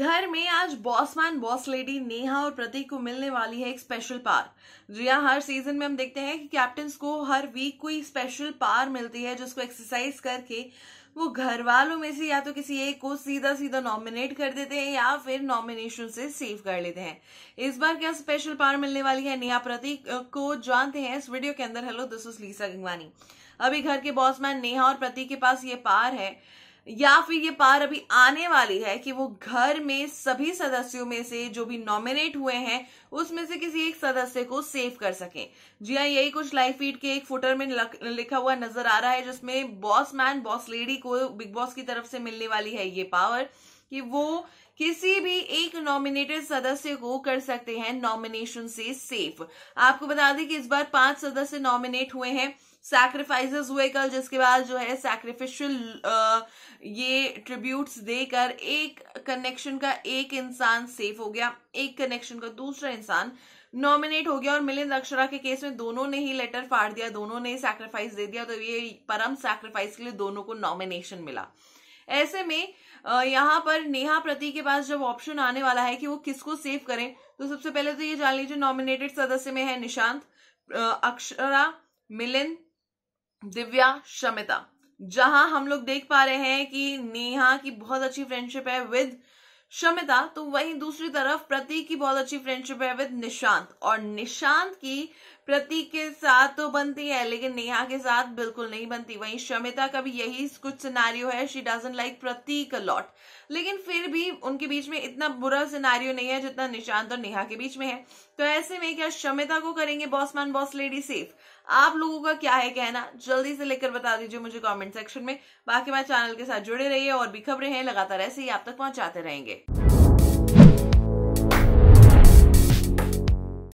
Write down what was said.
घर में आज बॉसमैन बॉस लेडी नेहा और प्रतीक को मिलने वाली है एक स्पेशल पार जी हाँ हर सीजन में हम देखते हैं कि कैप्टन को हर वीक कोई स्पेशल पार मिलती है जिसको एक्सरसाइज करके वो घर वालों में से या तो किसी एक को सीधा सीधा नॉमिनेट कर देते हैं या फिर नॉमिनेशन से सेव कर लेते हैं इस बार क्या स्पेशल पार मिलने वाली है नेहा प्रतीक को जानते हैं इस वीडियो के अंदर hello this is Lisa Gangwani अभी घर के बॉसमैन नेहा और प्रतीक के पास ये पार है या फिर ये पार अभी आने वाली है कि वो घर में सभी सदस्यों में से जो भी नॉमिनेट हुए हैं उसमें से किसी एक सदस्य को सेव कर सकें जी हाँ यही कुछ लाइफ फीड के एक फुटर में लिखा हुआ नजर आ रहा है जिसमें बॉस मैन बॉस लेडी को बिग बॉस की तरफ से मिलने वाली है ये पावर कि वो किसी भी एक नॉमिनेटेड सदस्य को कर सकते हैं नॉमिनेशन से सेफ आपको बता दें कि इस बार पांच सदस्य नॉमिनेट हुए हैं सैक्रिफाइसेस हुए कल जिसके बाद जो है सैक्रिफिशियल ये ट्रिब्यूट्स देकर एक कनेक्शन का एक इंसान सेफ हो गया एक कनेक्शन का दूसरा इंसान नॉमिनेट हो गया और मिलिंद अक्षरा के केस में दोनों ने ही लेटर फाड़ दिया दोनों ने सैक्रिफाइस दे दिया तो ये परम सैक्रिफाइस के लिए दोनों को नॉमिनेशन मिला ऐसे में यहाँ पर नेहा प्रति के पास जब ऑप्शन आने वाला है कि वो किसको सेव करें तो सबसे पहले तो ये जान लीजिए नॉमिनेटेड सदस्य में है निशांत अक्षरा मिलिन दिव्या शमिता जहां हम लोग देख पा रहे हैं कि नेहा की बहुत अच्छी फ्रेंडशिप है विद शमिता तो वहीं दूसरी तरफ प्रतीक की बहुत अच्छी फ्रेंडशिप है विद निशांत और निशांत की प्रतीक के साथ तो बनती है लेकिन नेहा के साथ बिल्कुल नहीं बनती वहीं शमिता का भी यही कुछ सिनारियो है she doesn't like Prateek lot लेकिन फिर भी उनके बीच में इतना बुरा सिनारियो नहीं है जितना निशांत और नेहा के बीच में है तो ऐसे में क्या शमिता को करेंगे बॉसमैन बॉस लेडी सेफ आप लोगों का क्या है कहना जल्दी से लेकर बता दीजिए मुझे कमेंट सेक्शन में बाकी मैं चैनल के साथ जुड़े रहिए और भी खबरें हैं लगातार ऐसे ही आप तक पहुंचाते रहेंगे